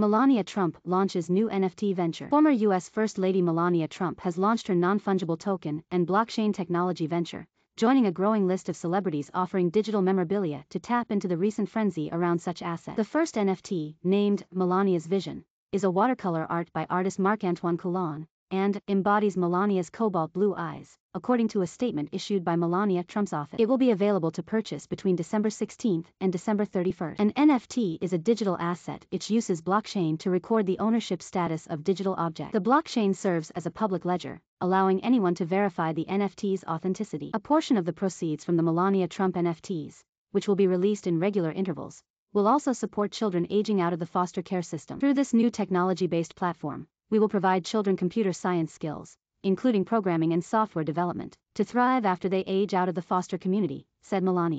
Melania Trump launches new NFT venture. Former U.S. First Lady Melania Trump has launched her non-fungible token and blockchain technology venture, joining a growing list of celebrities offering digital memorabilia to tap into the recent frenzy around such assets. The first NFT, named Melania's Vision, is a watercolor art by artist Marc-Antoine Coulon, and embodies Melania's cobalt blue eyes, according to a statement issued by Melania Trump's office. It will be available to purchase between December 16 and December 31. An NFT is a digital asset. which uses blockchain to record the ownership status of digital objects. The blockchain serves as a public ledger, allowing anyone to verify the NFT's authenticity. A portion of the proceeds from the Melania Trump NFTs, which will be released in regular intervals, will also support children aging out of the foster care system. Through this new technology-based platform, we will provide children computer science skills, including programming and software development, to thrive after they age out of the foster community, said Melania.